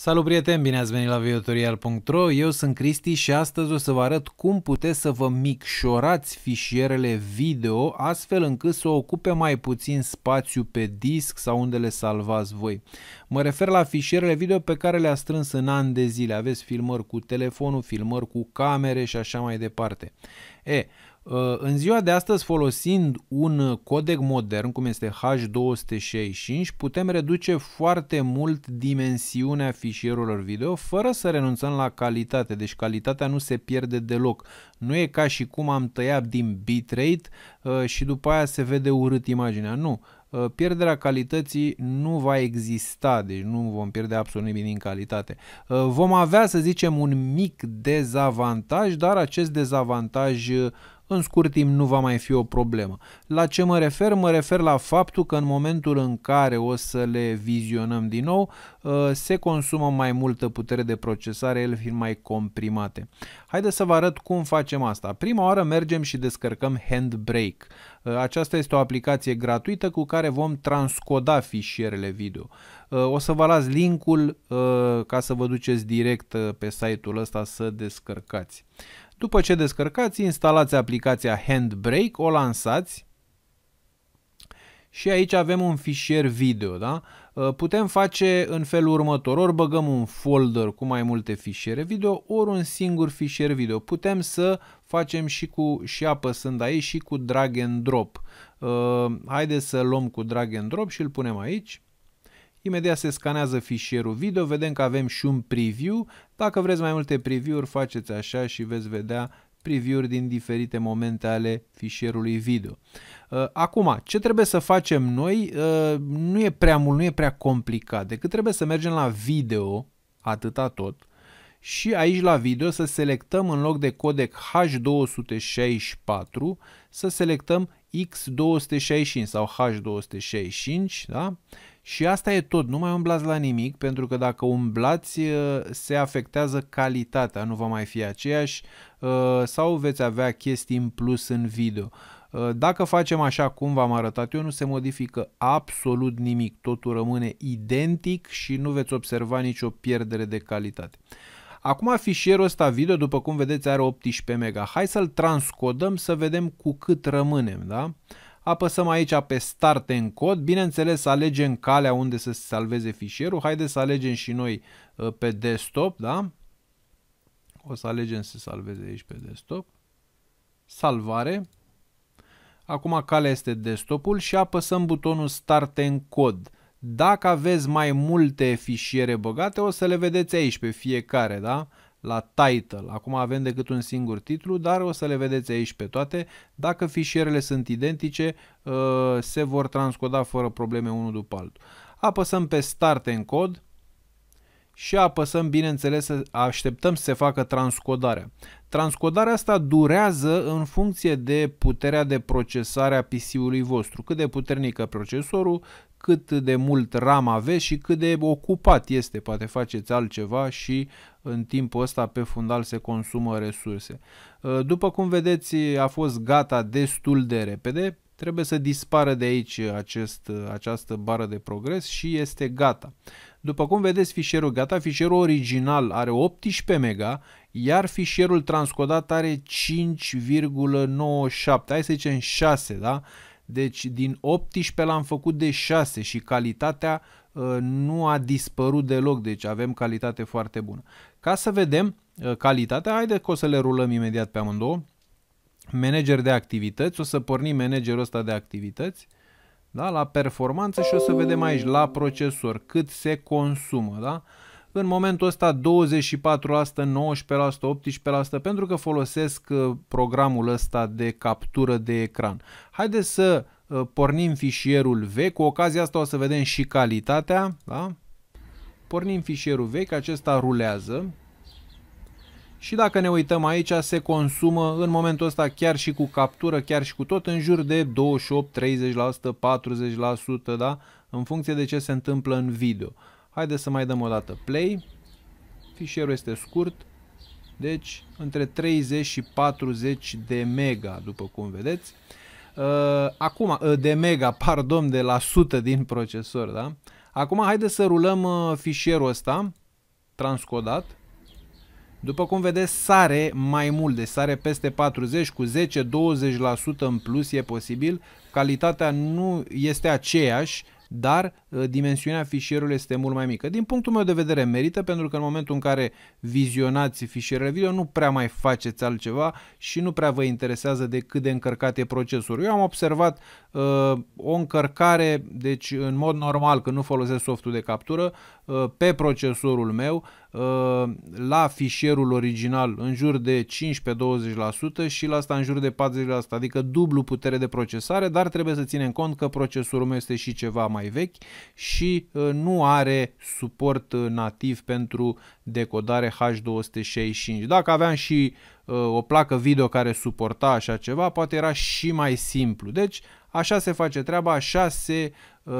Salut prieteni, bine ați venit la videotutorial.ro, eu sunt Cristi și astăzi o să vă arăt cum puteți să vă micșorați fișierele video astfel încât să ocupe mai puțin spațiu pe disc sau unde le salvați voi. Mă refer la fișierele video pe care le-a strâns în ani de zile, aveți filmări cu telefonul, filmări cu camere și așa mai departe. E, Uh, în ziua de astăzi, folosind un codec modern, cum este H265, putem reduce foarte mult dimensiunea fișierelor video fără să renunțăm la calitate. Deci calitatea nu se pierde deloc. Nu e ca și cum am tăiat din bitrate uh, și după aia se vede urât imaginea. Nu. Uh, pierderea calității nu va exista, deci nu vom pierde absolut nimic din calitate. Vom avea, să zicem, un mic dezavantaj, dar acest dezavantaj în scurt timp nu va mai fi o problemă. La ce mă refer? Mă refer la faptul că în momentul în care o să le vizionăm din nou, uh, se consumă mai multă putere de procesare, ele fiind mai comprimate. Haideți să vă arăt cum facem asta. Prima oară mergem și descărcăm Handbrake. Uh, aceasta este o aplicație gratuită cu care vom transcoda fișierele video. Uh, o să vă las linkul ca să vă duceți direct pe site-ul ăsta să descărcați. După ce descărcați, instalați aplicația Handbrake, o lansați și aici avem un fișier video, da? Uh, putem face în felul următor, ori băgăm un folder cu mai multe fișiere video, ori un singur fișier video. Putem să facem și cu și apăsând aici și cu drag and drop. Uh, haideți să luăm cu drag and drop și îl punem aici. Imediat se scanează fișierul video, vedem că avem și un preview. Dacă vreți mai multe preview-uri, faceți așa și veți vedea preview-uri din diferite momente ale fișierului video. Uh, acum, ce trebuie să facem noi uh, nu e prea mult, nu e prea complicat, decât trebuie să mergem la video, atâta tot, și aici la video să selectăm în loc de codec H264 să selectăm X265 sau H265 da? și asta e tot, nu mai umblați la nimic pentru că dacă umblați ă, se afectează calitatea, nu va mai fi aceeași ă, sau veți avea chestii în plus în video. Ă, dacă facem așa cum v-am arătat eu, nu se modifică absolut nimic, totul rămâne identic și nu veți observa nicio pierdere de calitate. Acum fișierul ăsta video, după cum vedeți, are 18 mega. Hai să-l transcodăm să vedem cu cât rămânem, da? Apăsăm aici pe Start în cod. Bineînțeles, alegem calea unde să se salveze fișierul. Haideți să alegem și noi ă, pe desktop, da? O să alegem să salveze aici pe desktop. Salvare. Acum calea este desktopul și apăsăm butonul Start în cod. Dacă aveți mai multe fișiere băgate, o să le vedeți aici pe fiecare, da? la title. Acum avem decât un singur titlu, dar o să le vedeți aici pe toate. Dacă fișierele sunt identice, ă, se vor transcoda fără probleme unul după altul. Apăsăm pe Start în cod și apăsăm, bineînțeles, să așteptăm să se facă transcodarea. Transcodarea asta durează în funcție de puterea de procesare a PC-ului vostru, cât de puternică procesorul, cât de mult RAM aveți și cât de ocupat este, poate faceți altceva și în timpul ăsta pe fundal se consumă resurse. După cum vedeți, a fost gata destul de repede, Trebuie să dispară de aici acest, această bară de progres și este gata. După cum vedeți fișierul gata, fișierul original are 18 mega, iar fișierul transcodat are 5,97, hai să zicem 6, da? Deci din 18 l-am făcut de 6 și calitatea uh, nu a dispărut deloc, deci avem calitate foarte bună. Ca să vedem uh, calitatea, haide că o să le rulăm imediat pe amândouă manager de activități, o să pornim managerul ăsta de activități da? la performanță și o să vedem aici la procesor cât se consumă. Da? În momentul ăsta 24%, 19%, 18% pentru că folosesc uh, programul ăsta de captură de ecran. Haideți să uh, pornim fișierul V, cu ocazia asta o să vedem și calitatea. Da? Pornim fișierul V, că acesta rulează. Și dacă ne uităm aici, se consumă în momentul ăsta chiar și cu captură, chiar și cu tot, în jur de 28, 30%, 40%, da? În funcție de ce se întâmplă în video. Haideți să mai dăm o dată play. Fișierul este scurt, deci între 30 și 40 de mega, după cum vedeți. Uh, acum, uh, de mega, pardon, de la 100 din procesor, da? Acum haideți să rulăm uh, fișierul ăsta, transcodat după cum vedeți, sare mai mult, deci sare peste 40, cu 10-20% în plus e posibil. Calitatea nu este aceeași, dar uh, dimensiunea fișierului este mult mai mică. Din punctul meu de vedere merită, pentru că în momentul în care vizionați fișierele video, nu prea mai faceți altceva și nu prea vă interesează de cât de încărcat e procesorul. Eu am observat uh, o încărcare, deci în mod normal, când nu folosesc softul de captură, Uh, pe procesorul meu uh, la fișierul original în jur de 15-20% și la asta în jur de 40%, adică dublu putere de procesare, dar trebuie să ținem cont că procesorul meu este și ceva mai vechi și uh, nu are suport nativ pentru decodare H265. Dacă aveam și o placă video care suporta așa ceva, poate era și mai simplu. Deci Așa se face treaba, așa se uh,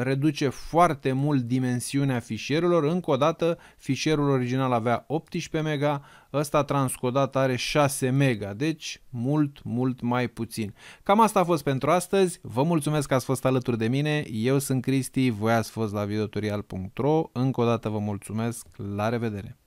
reduce foarte mult dimensiunea fișierelor. Încă o dată, fișierul original avea 18 MB, ăsta transcodat are 6 mega, deci mult, mult mai puțin. Cam asta a fost pentru astăzi, vă mulțumesc că ați fost alături de mine, eu sunt Cristi, voi ați fost la videotutorial.ro, încă o dată vă mulțumesc, la revedere!